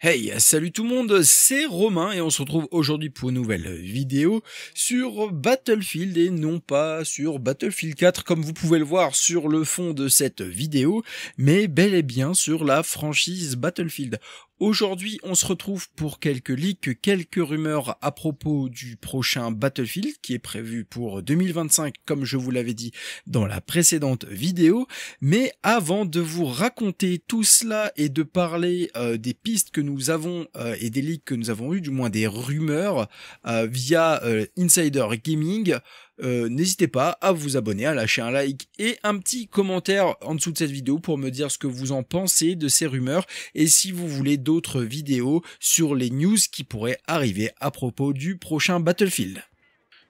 Hey, salut tout le monde, c'est Romain et on se retrouve aujourd'hui pour une nouvelle vidéo sur Battlefield et non pas sur Battlefield 4 comme vous pouvez le voir sur le fond de cette vidéo, mais bel et bien sur la franchise Battlefield. Aujourd'hui, on se retrouve pour quelques leaks, quelques rumeurs à propos du prochain Battlefield qui est prévu pour 2025 comme je vous l'avais dit dans la précédente vidéo. Mais avant de vous raconter tout cela et de parler euh, des pistes que nous avons euh, et des leaks que nous avons eues, du moins des rumeurs euh, via Insider Gaming, euh, n'hésitez pas à vous abonner, à lâcher un like et un petit commentaire en dessous de cette vidéo pour me dire ce que vous en pensez de ces rumeurs et si vous voulez d'autres vidéos sur les news qui pourraient arriver à propos du prochain Battlefield.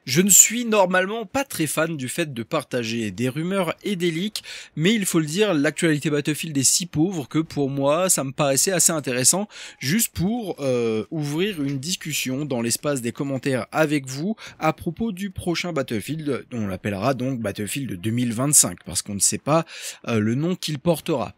Je ne suis normalement pas très fan du fait de partager des rumeurs et des leaks, mais il faut le dire, l'actualité Battlefield est si pauvre que pour moi, ça me paraissait assez intéressant, juste pour euh, ouvrir une discussion dans l'espace des commentaires avec vous à propos du prochain Battlefield, dont on l'appellera donc Battlefield 2025, parce qu'on ne sait pas euh, le nom qu'il portera.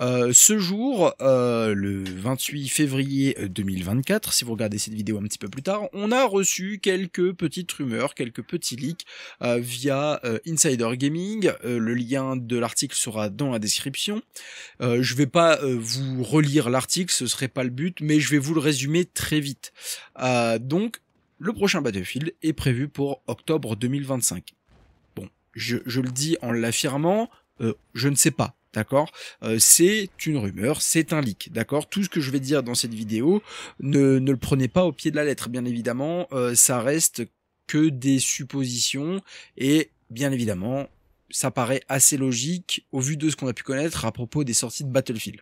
Euh, ce jour, euh, le 28 février 2024, euh, si vous regardez cette vidéo un petit peu plus tard, on a reçu quelques petites rumeurs, quelques petits leaks via Insider Gaming. le lien de l'article sera dans la description. je vais pas vous relire l'article, ce serait pas le but, mais je vais vous le résumer très vite. donc, le prochain Battlefield est prévu pour octobre 2025. Bon, je, le dis en l'affirmant, je ne sais pas. D'accord euh, C'est une rumeur, c'est un leak, d'accord Tout ce que je vais dire dans cette vidéo, ne, ne, le prenez pas au pied de la lettre, bien évidemment. Euh, ça reste que des suppositions et bien évidemment, ça paraît assez logique au vu de ce qu'on a pu connaître à propos des sorties de Battlefield.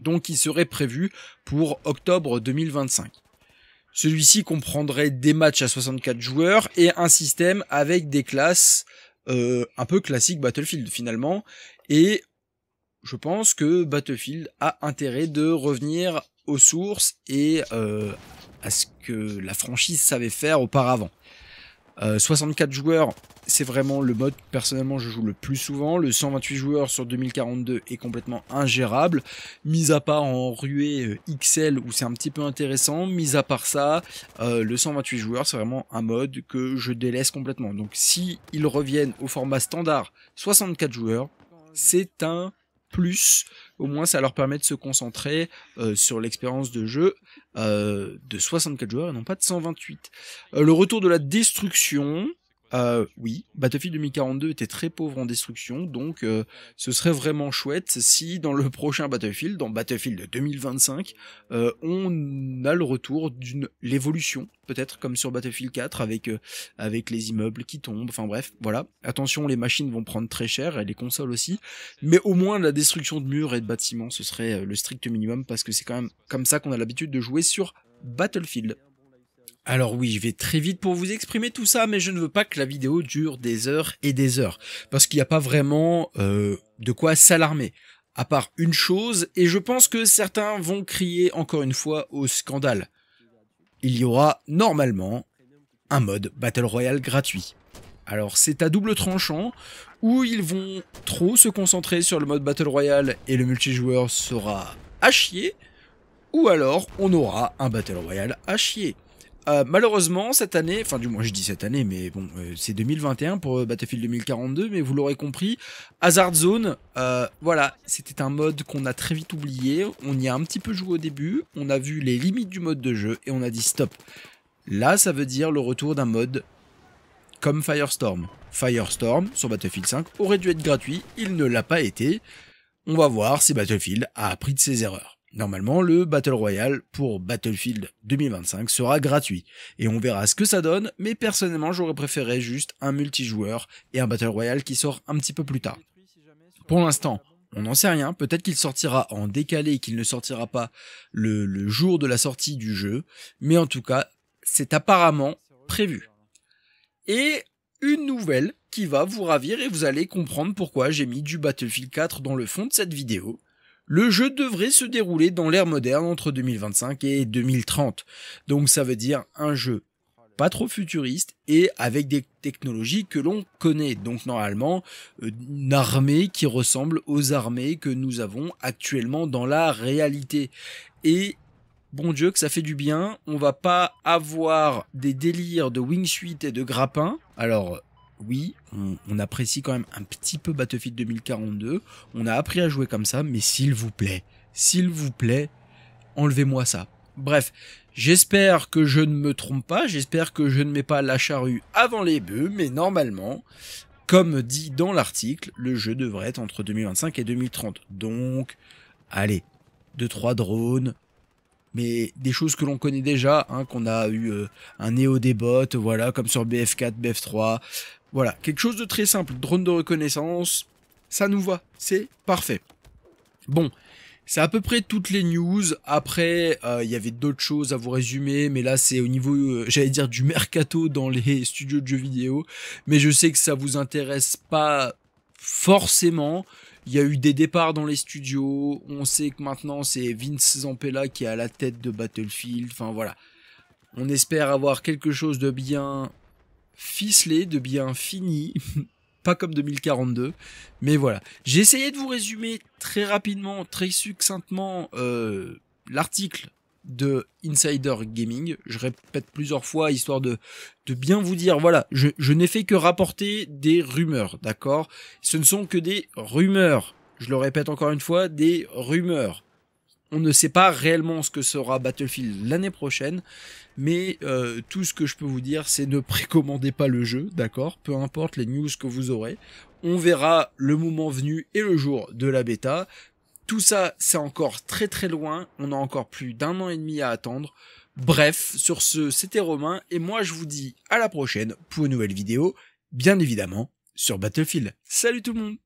Donc il serait prévu pour octobre 2025. Celui-ci comprendrait des matchs à 64 joueurs et un système avec des classes euh, un peu classique Battlefield finalement, et je pense que Battlefield a intérêt de revenir aux sources et euh, à ce que la franchise savait faire auparavant. 64 euh, joueurs, c'est vraiment le mode personnellement je joue le plus souvent. Le 128 joueurs sur 2042 est complètement ingérable. Mis à part en ruée euh, XL où c'est un petit peu intéressant, mis à part ça, le 128 joueurs c'est vraiment un mode que je délaisse complètement. Donc si ils reviennent au format standard 64 joueurs, c'est un plus, au moins ça leur permet de se concentrer euh, sur l'expérience de jeu euh, de 64 joueurs et non pas de 128. Euh, le retour de la destruction, euh, oui, Battlefield 2042 était très pauvre en destruction, donc euh, ce serait vraiment chouette si dans le prochain Battlefield, dans Battlefield 2025, euh, on a le retour d'une l'évolution, peut-être comme sur Battlefield 4 avec avec les immeubles qui tombent. Enfin bref, voilà. Attention, les machines vont prendre très cher et les consoles aussi, mais au moins la destruction de murs et de bâtiments, ce serait le strict minimum parce que c'est quand même comme ça qu'on a l'habitude de jouer sur Battlefield. Alors oui, je vais très vite pour vous exprimer tout ça, mais je ne veux pas que la vidéo dure des heures et des heures, parce qu'il n'y a pas vraiment euh, de quoi s'alarmer, à part une chose, et je pense que certains vont crier encore une fois au scandale. Il y aura normalement un mode Battle Royale gratuit. Alors c'est à double tranchant, où ils vont trop se concentrer sur le mode Battle Royale et le multijoueur sera à chier, ou alors on aura un Battle Royale à chier. Euh, malheureusement, cette année, enfin du moins je dis cette année, mais bon, euh, c'est 2021 pour Battlefield 2042, mais vous l'aurez compris, Hazard Zone, euh, voilà, c'était un mode qu'on a très vite oublié, on y a un petit peu joué au début, on a vu les limites du mode de jeu et on a dit stop. Là, ça veut dire le retour d'un mode comme Firestorm. Firestorm sur Battlefield 5 aurait dû être gratuit, il ne l'a pas été. On va voir si Battlefield a appris de ses erreurs. Normalement, le Battle Royale pour Battlefield 2025 sera gratuit et on verra ce que ça donne, mais personnellement j'aurais préféré juste un multijoueur et un Battle Royale qui sort un petit peu plus tard. Pour l'instant, on n'en sait rien, peut-être qu'il sortira en décalé et qu'il ne sortira pas le, jour de la sortie du jeu, mais en tout cas, c'est apparemment prévu. Et une nouvelle qui va vous ravir et vous allez comprendre pourquoi j'ai mis du Battlefield 4 dans le fond de cette vidéo. Le jeu devrait se dérouler dans l'ère moderne entre 2025 et 2030. Donc ça veut dire un jeu pas trop futuriste et avec des technologies que l'on connaît. Donc normalement, euh, une armée qui ressemble aux armées que nous avons actuellement dans la réalité. Et bon Dieu que ça fait du bien, on va pas avoir des délires de wingsuit et de grappin. Alors oui, on, apprécie quand même un petit peu Battlefield 2042. On a appris à jouer comme ça, mais s'il vous plaît, s'il vous plaît, enlevez-moi ça. Bref, j'espère que je ne me trompe pas, j'espère que je ne mets pas la charrue avant les bœufs, mais normalement, comme dit dans l'article, le jeu devrait être entre 2025 et 2030. Donc, allez, 2-3 drones, mais des choses que l'on connaît déjà, hein, qu'on a eu euh, un Néo des bots, voilà, comme sur BF4, BF3, voilà, quelque chose de très simple, drone de reconnaissance, ça nous va, c'est parfait. Bon, c'est à peu près toutes les news. Après, euh, il y avait d'autres choses à vous résumer, mais là c'est au niveau, euh, j'allais dire, du mercato dans les studios de jeux vidéo. Mais je sais que ça vous intéresse pas forcément. Il y a eu des départs dans les studios. On sait que maintenant c'est Vince Zampella qui est à la tête de Battlefield. Enfin voilà. On espère avoir quelque chose de bien ficelé, de bien fini. pas comme 2042, mais voilà. J'ai essayé de vous résumer très rapidement, très succinctement euh, l'article de Insider Gaming. Je répète plusieurs fois, histoire de, de bien vous dire, voilà, je, je n'ai fait que rapporter des rumeurs, d'accord Ce ne sont que des rumeurs. Je le répète encore une fois, des rumeurs. On ne sait pas réellement ce que sera Battlefield l'année prochaine, mais euh, tout ce que je peux vous dire, c'est ne précommandez pas le jeu, d'accord Peu importe les news que vous aurez. On verra le moment venu et le jour de la bêta. Tout ça, c'est encore très très loin. On a encore plus d'un an et demi à attendre. Bref, sur ce, c'était Romain et moi je vous dis à la prochaine pour une nouvelle vidéo, bien évidemment, sur Battlefield. Salut tout le monde